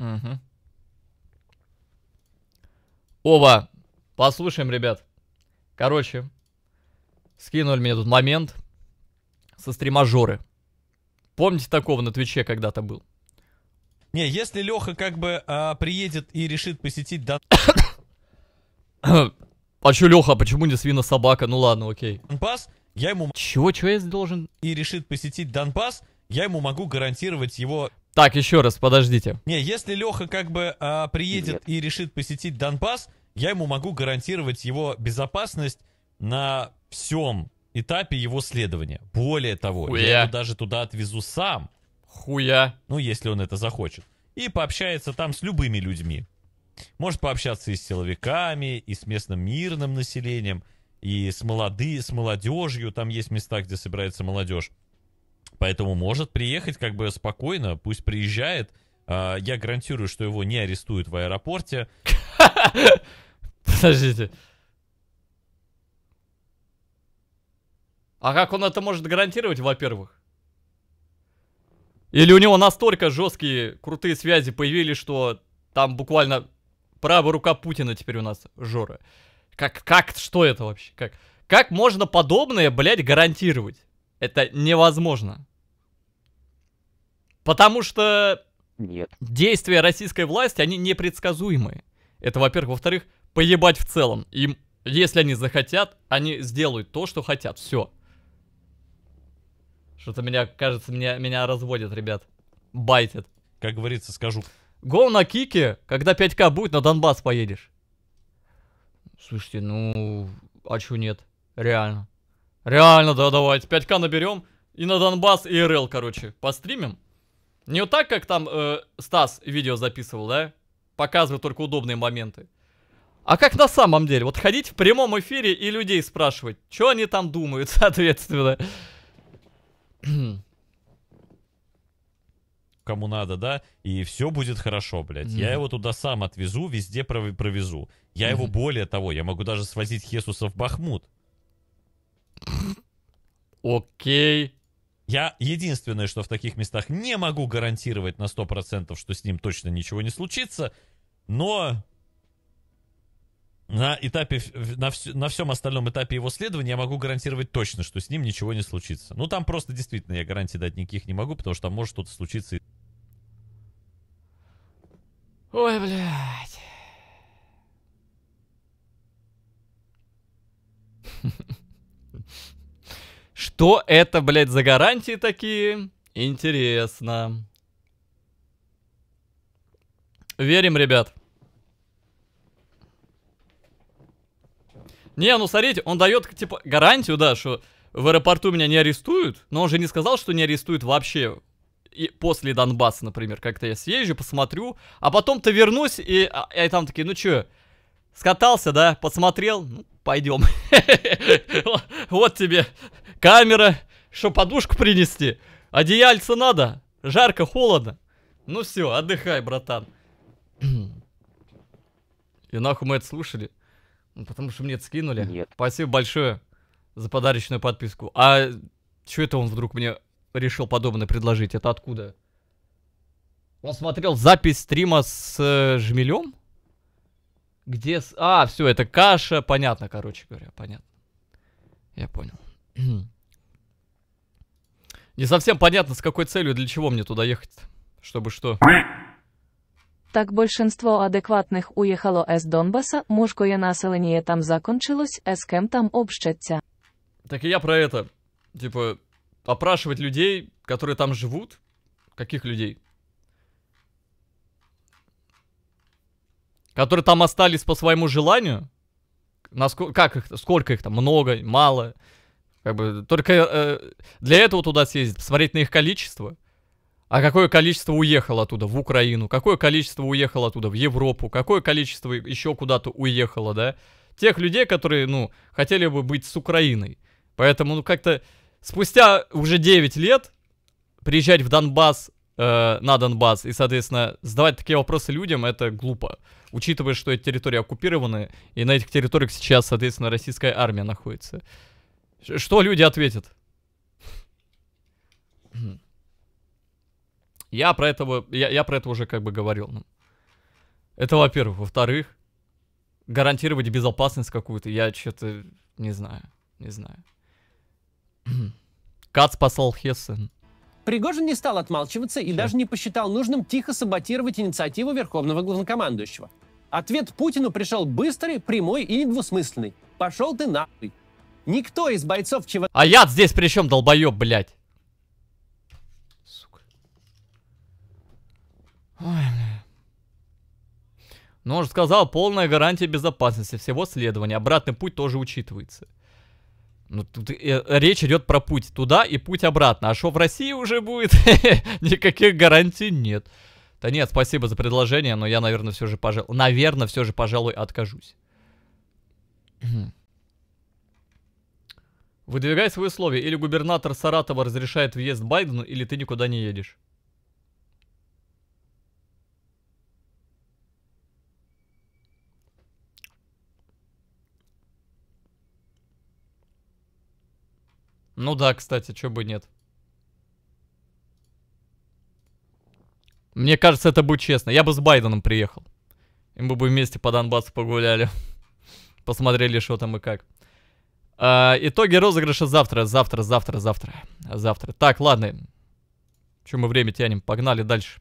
Угу. Ова, послушаем, ребят. Короче, скинули мне тут момент со стримажоры. Помните такого на Твиче когда-то был? Не, если Леха как бы а, приедет и решит посетить дан... а чё, Леха, а почему не свина собака? Ну ладно, окей. Донбасс, я ему... Чего, чего я должен? И решит посетить Донбасс, я ему могу гарантировать его... Так, еще раз, подождите. Не, если Леха как бы а, приедет Нет. и решит посетить Донбасс, я ему могу гарантировать его безопасность на всем этапе его следования. Более того, Хуя. я его даже туда отвезу сам. Хуя. Ну, если он это захочет. И пообщается там с любыми людьми. Может пообщаться и с силовиками, и с местным мирным населением, и с, молоды, с молодежью. Там есть места, где собирается молодежь. Поэтому может приехать как бы спокойно, пусть приезжает. А, я гарантирую, что его не арестуют в аэропорте. Подождите. А как он это может гарантировать, во-первых? Или у него настолько жесткие, крутые связи появились, что там буквально правая рука Путина теперь у нас, Жора. Как, как, что это вообще? Как, как можно подобное, блядь, гарантировать? Это невозможно. Потому что Нет. действия российской власти, они непредсказуемые. Это, во-первых. Во-вторых, поебать в целом. Им, если они захотят, они сделают то, что хотят. Все. Что-то меня, кажется, меня, меня разводят, ребят. Байтят. Как говорится, скажу. Гоу на кике, когда 5к будет, на Донбасс поедешь. Слушайте, ну, а чё нет? Реально. Реально, да, давайте. 5к наберем и на Донбасс и РЛ, короче, постримим. Не вот так, как там э, Стас видео записывал, да? Показывает только удобные моменты. А как на самом деле? Вот ходить в прямом эфире и людей спрашивать, что они там думают, соответственно. Кому надо, да? И все будет хорошо, блядь. Mm. Я его туда сам отвезу, везде пров- провезу. Я mm. его более того, я могу даже свозить Хесуса в Бахмут. Окей. Okay. Я единственное, что в таких местах не могу гарантировать на 100%, что с ним точно ничего не случится, но на этапе, на, вс на всем остальном этапе его следования я могу гарантировать точно, что с ним ничего не случится. Ну, там просто действительно я гарантий дать никаких не могу, потому что там может что-то случиться. Ой, блядь. Что это, блядь, за гарантии такие? Интересно. Верим, ребят. Не, ну смотрите, он дает, типа, гарантию, да, что в аэропорту меня не арестуют, но он же не сказал, что не арестуют вообще. И после Донбасса, например, как-то я съезжу, посмотрю, а потом-то вернусь, и, я а, там такие, ну чё, скатался, да, посмотрел, ну, пойдем. Вот тебе камера, что подушку принести? одеяльца надо? Жарко, холодно? Ну все, отдыхай, братан. И нахуй мы это слушали? Ну, потому что мне это скинули. Нет. Спасибо большое за подарочную подписку. А что это он вдруг мне решил подобное предложить? Это откуда? Он смотрел запись стрима с э, Жмелем? Где... С... А, все, это каша. Понятно, короче говоря, понятно. Я понял. Не совсем понятно, с какой целью, для чего мне туда ехать. Чтобы что. Так большинство адекватних уехало из Донбасса, мужское население там закончилось, с кем там общаться. Так и я про это. Типа, опрашивать людей, которые там живут. Каких людей? Которые там остались по своему желанию? Насколько, как их, сколько их там? Много, Мало? Как бы только э, для этого туда съездить, посмотреть на их количество. А какое количество уехало оттуда в Украину, какое количество уехало оттуда в Европу, какое количество еще куда-то уехало, да? Тех людей, которые, ну, хотели бы быть с Украиной. Поэтому, ну, как-то спустя уже 9 лет приезжать в Донбасс, э, на Донбасс и, соответственно, задавать такие вопросы людям, это глупо. Учитывая, что эти территории оккупированы, и на этих территориях сейчас, соответственно, российская армия находится. Что люди ответят? Я про этого, я, я про это уже как бы говорил. Ну. Это во-первых. Во-вторых, гарантировать безопасность какую-то, я что-то не знаю, не знаю. Кат послал Хессен. Пригожин не стал отмалчиваться и Че? даже не посчитал нужным тихо саботировать инициативу верховного главнокомандующего. Ответ Путину пришел быстрый, прямой и недвусмысленный. Пошел ты нахуй. Никто из бойцов чего... А яд здесь при чем, долбоеб, блядь? Сука. Ой, бля. Но ну, он же сказал, полная гарантия безопасности всего следования. Обратный путь тоже учитывается. Ну, тут э, речь идет про путь туда и путь обратно. А что в России уже будет? Никаких гарантий нет. Да нет, спасибо за предложение, но я, наверное, все же пожалуй... Наверное, все же, пожалуй, откажусь. Выдвигай свои условия. Или губернатор Саратова разрешает въезд Байдену, или ты никуда не едешь. Ну да, кстати, чё бы нет. Мне кажется, это будет честно. Я бы с Байденом приехал. И мы бы вместе по Донбассу погуляли. Посмотрели, что там и как. Э, итоги розыгрыша завтра, завтра, завтра, завтра, завтра. Так, ладно. Чем мы время тянем? Погнали дальше.